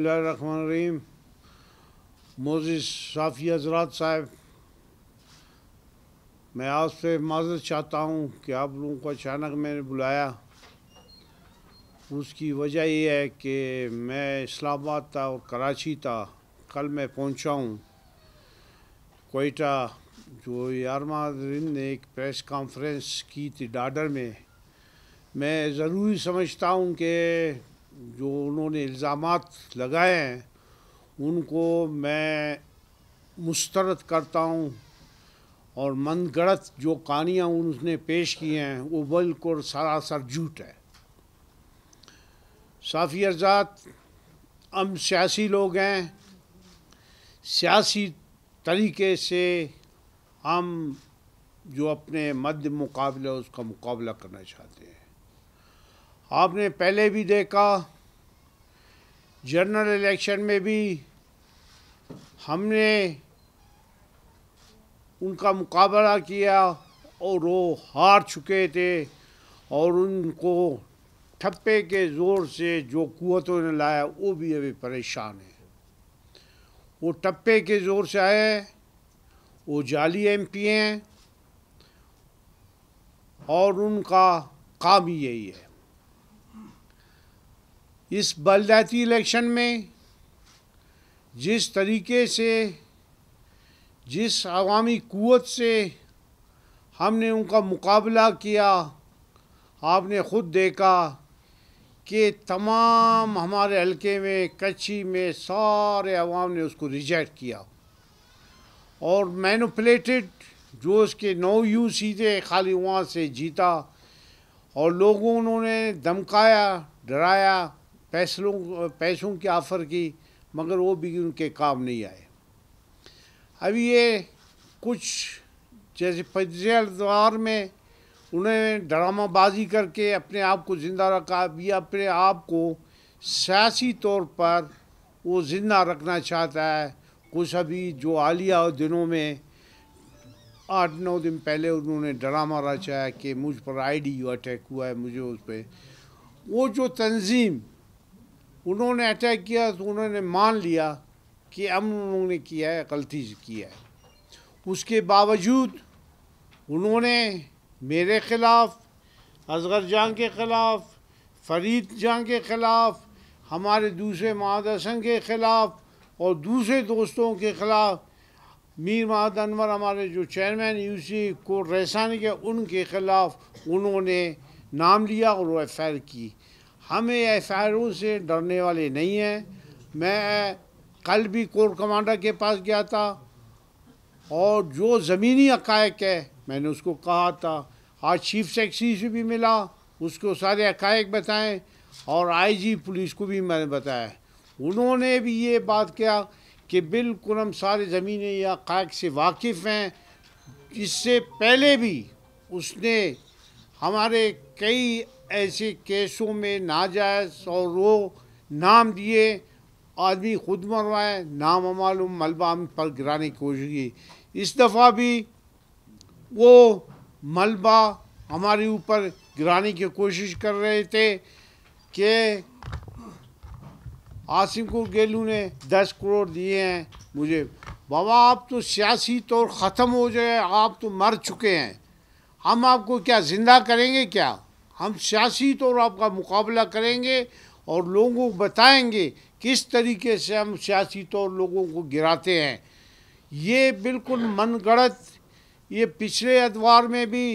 रहीम Moses साफ़ी हजरात साहब मैं आपसे माजर चाहता हूँ कि आप लोगों को अचानक मैंने बुलाया उसकी वजह यह है कि मैं इस्लामाबाद था और कराची था कल मैं पहुँचा हूँ कोयटा जो यारमा ने एक प्रेस कॉन्फ्रेंस की थी डाडर में मैं ज़रूरी समझता हूँ कि जो उन्होंने इल्ज़ाम लगाए हैं उनको मैं मुस्तरद करता हूँ और गढ़त जो कहानियाँ उसने पेश की हैं वो बिल्कुल सरासर झूठ है साफ़ी अर्जात हम सियासी लोग हैं सियासी तरीके से हम जो अपने मध्य मुकाबले उसका मुकाबला करना चाहते हैं आपने पहले भी देखा जनरल इलेक्शन में भी हमने उनका मुकाबला किया और वो हार चुके थे और उनको ठप्पे के ज़ोर से जो कुतों ने लाया वो भी अभी परेशान है वो टप्पे के ज़ोर से आए वो जाली एम पी हैं और उनका काम ही यही है इस बलदाती इलेक्शन में जिस तरीके से जिस अवामी क़वत से हमने उनका मुकाबला किया आपने ख़ुद देखा कि तमाम हमारे हल्के में कच्ची में सारे आवाम ने उसको रिजेक्ट किया और मैनुपलेटेड जो उसके नौ यू सीधे खाली वहाँ से जीता और लोगों उन्होंने धमकाया डराया पैसलों पैसों की ऑफ़र की मगर वो भी उनके काम नहीं आए अभी ये कुछ जैसे पजवार में उन्हें ड्रामाबाजी करके अपने आप को ज़िंदा रखा अभी अपने आप को सियासी तौर पर वो ज़िंदा रखना चाहता है कुछ अभी जो हालिया दिनों में आठ नौ दिन पहले उन्होंने ड्रामा रचा है कि मुझ पर आईडी अटैक हुआ है मुझे उस पर वो जो तंजीम उन्होंने अटैक किया तो उन्होंने मान लिया कि अमन उन्होंने किया है गलती से किया है उसके बावजूद उन्होंने मेरे ख़िलाफ़ असगर जान के ख़िलाफ़ फरीद जान के ख़िलाफ़ हमारे दूसरे संघ के ख़िलाफ़ और दूसरे दोस्तों के ख़िलाफ़ मीर महद अनवर हमारे जो चेयरमैन यू सी को रहसानी के उनके ख़िलाफ़ उन्होंने नाम लिया और वो एफ आई की हमें एफ से डरने वाले नहीं हैं मैं कल भी कोर कमांडर के पास गया था और जो ज़मीनी हकैक है मैंने उसको कहा था आज चीफ सेक्रेटरी से भी मिला उसको सारे हकैक बताएं और आईजी पुलिस को भी मैंने बताया उन्होंने भी ये बात किया कि बिल्कुल हम सारे ज़मीनी हकैक से वाकिफ़ हैं इससे पहले भी उसने हमारे कई ऐसे केसों में ना जाए और वो नाम दिए आदमी खुद मरवाए नाम मालूम मलबा पर गिराने की कोशिश की इस दफ़ा भी वो मलबा हमारे ऊपर गिराने की कोशिश कर रहे थे कि आसिम को गेलू ने दस करोड़ दिए हैं मुझे बाबा आप तो सियासी तौर ख़त्म हो जाए आप तो मर चुके हैं हम आपको क्या ज़िंदा करेंगे क्या हम सियासी तौर आपका मुकाबला करेंगे और लोगों को बताएंगे किस तरीके से हम सियासी तौर लोगों को गिराते हैं ये बिल्कुल मनगढ़ंत ये पिछले अदवार में भी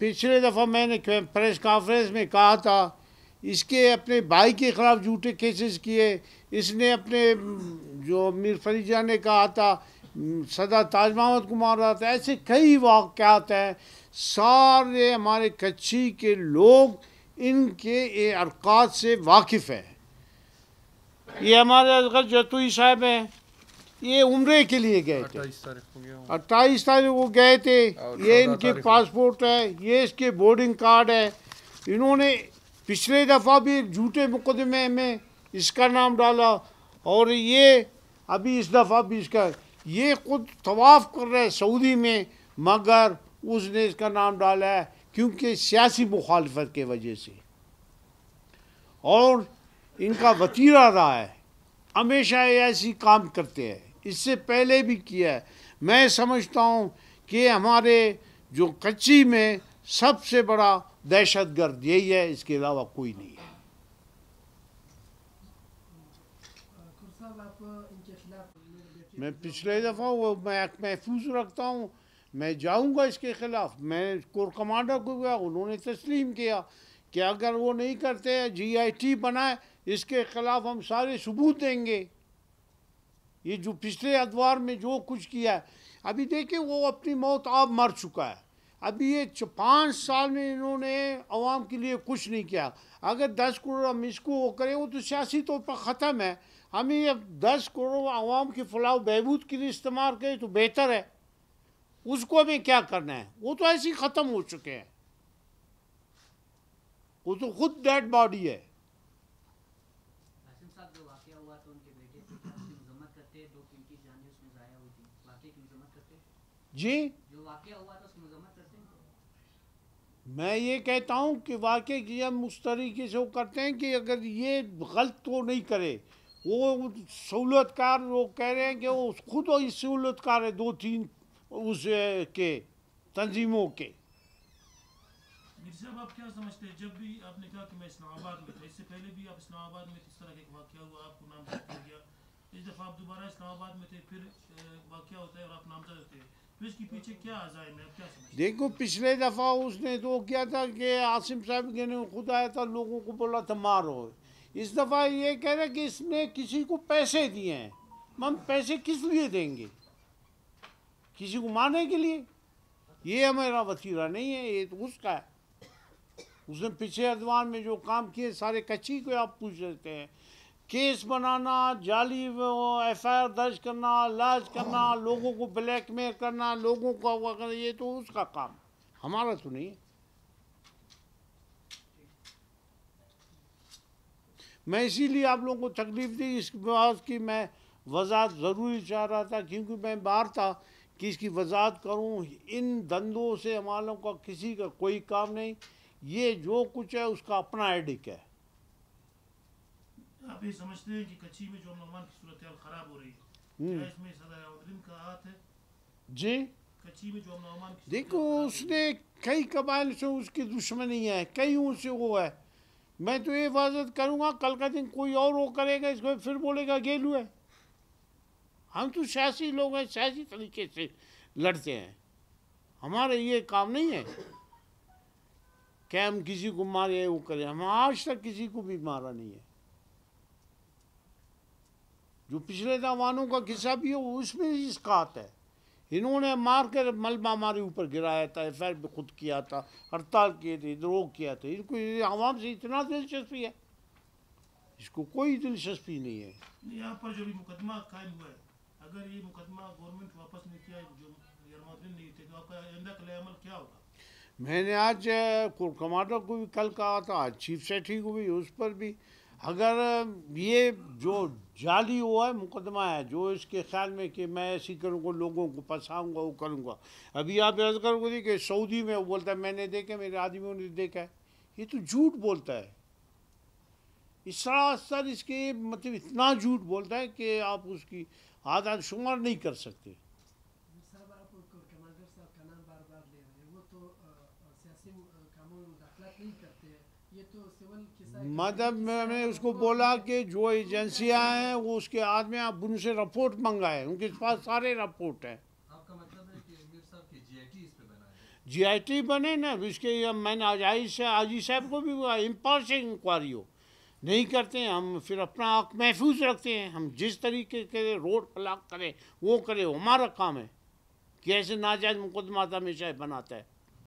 पिछले दफ़ा मैंने प्रेस कॉन्फ्रेंस में कहा था इसके अपने भाई के ख़िलाफ़ झूठे केसेस किए इसने अपने जो मीर फरीजा ने कहा था सदा ताज महमद को मार रहा था ऐसे कई वाक़ हैं सारे हमारे कच्ची के लोग इनके ये अरकात से वाकिफ़ हैं ये हमारे अजगर जतुई साहब हैं ये उम्र के लिए गए थे अट्ठाईस तारीख को गए थे ये इनके पासपोर्ट है ये इसके बोर्डिंग कार्ड है इन्होंने पिछले दफ़ा भी झूठे मुकदमे में इसका नाम डाला और ये अभी इस दफ़ा भी इसका ये खुद तवाफ़ कर रहे हैं सऊदी में मगर उसने इसका नाम डाला है क्योंकि सियासी मुखालफत के वजह से और इनका वतीरा रहा है हमेशा ऐसी काम करते हैं इससे पहले भी किया है मैं समझता हूँ कि हमारे जो कच्ची में सबसे बड़ा दहशत गर्द यही है इसके अलावा कोई नहीं है मैं पिछले दफ़ा वो मैं महफूज रखता हूँ मैं जाऊंगा इसके ख़िलाफ़ मैं कोर कमांडर को गया उन्होंने तस्लीम किया कि अगर वो नहीं करते जी आई टी बनाए इसके ख़िलाफ़ हम सारे सबूत देंगे ये जो पिछले अदवार में जो कुछ किया है अभी देखिए वो अपनी मौत आप मर चुका है अभी ये पाँच साल में इन्होंने आवाम के लिए कुछ नहीं किया अगर दस करोड़ हम इसको वो करें वो तो सियासी तौर पर ख़त्म है हमें ये दस करोड़ आवाम के फलाह बहबूद के लिए इस्तेमाल करें तो बेहतर है उसको भी क्या करना है वो तो ऐसे ही ख़त्म हो चुके हैं वो तो खुद डेड बॉडी है तो जी जो हुआ तो मैं ये कहता हूँ कि वाक्य की हम उस तरीके से वो करते हैं कि अगर ये गलत तो नहीं करे वो सहूलतकार वो कह रहे हैं कि वो खुद वही सहूलतकार है दो तीन उस के तंजीमों के आप क्या समझते हैं जब भी आपने कहा कि मैं इस्लामाबाद में था इससे पहले भी आप इस्लामाबाद में तरह वाक्य हुआ आपको नाम गया इस दफ़ा आप दोबारा इस्लामाबाद में थे फिर वाक्य होता है और आप हैं देखो पिछले दफ़ा उसने तो किया था कि आसिम साहब के ने खुद आया था लोगों को बोला था मारो इस दफ़ा ये कह रहे कि इसने किसी को पैसे दिए हैं हम पैसे किस लिए देंगे किसी को मारने के लिए ये हमारा वसीला नहीं है ये तो उसका है उसने पीछे अदवान में जो काम किए सारे कच्ची को आप पूछ सकते हैं केस बनाना जाली एफ दर्ज करना लाज करना लोगों को ब्लैकमेल करना लोगों को अगवा करना ये तो उसका काम हमारा तो नहीं मैं इसीलिए आप लोगों को तकलीफ दी इस बात की मैं वजात ज़रूरी चाह रहा था क्योंकि मैं बाहर था कि इसकी वजात करूं इन धंधों से हमारों का किसी का कोई काम नहीं ये जो कुछ है उसका अपना एडिक है आप ये समझते हैं कि कच्ची में जो की सूरत खराब हो रही है हम्म। इसमें का हाथ है जी कच्ची में जो देखो उसने कई कबाइल से उसकी दुश्मनी है कई उनसे वो है मैं तो ये हिफाजत करूंगा कल का दिन कोई और वो करेगा इसको फिर बोलेगा गेलू है हम तो सियासी लोग हैं सियासी तरीके से लड़ते हैं हमारा ये काम नहीं है क्या हम किसी को मारे वो करें हम आज तक किसी को भी मारा नहीं है जो पिछले दावानों का किस्सा भी है उसमें इसका आता है इन्होंने मार कर मलबा हमारे ऊपर गिराया था एफ आई खुद किया था हड़ताल किए थे रोक किया था इनको आवाम से इतना दिलचस्पी है इसको कोई दिलचस्पी नहीं है यहाँ पर जो भी मुकदमा कायम हुआ है अगर ये मुकदमा गवर्नमेंट वापस नहीं किया जो नहीं थे तो आपका आइंदा कल क्या होगा मैंने आज कमांडर को भी कल कहा था आज चीफ सेटिंग को भी उस पर भी अगर ये जो जाली हुआ है मुकदमा है जो इसके ख्याल में कि मैं ऐसी करूँगा लोगों को फंसाऊँगा वो करूँगा अभी आप याद करोगे कि सऊदी में वो बोलता है मैंने देखा मेरे आदमियों ने देखा है ये तो झूठ बोलता है इस सरासर इसके मतलब इतना झूठ बोलता है कि आप उसकी आदाद शुमार नहीं कर सकते तो, तो मतलब मैंने उसको तो बोला कि जो एजेंसियां हैं वो उसके आदमी आप उनसे रिपोर्ट मंगाए उनके पास सारे रिपोर्ट हैं जी आई टी बने ना इसके मैंने आज आई से आजी साहब को भी हुआ इम्पार इंक्वायरी हो नहीं करते हम फिर अपना हक महफूज रखते हैं हम जिस तरीके के रोड ब्लॉक करें वो करें हमारा काम है कैसे नाजायज़ मुकदमा हमेशा बनाता है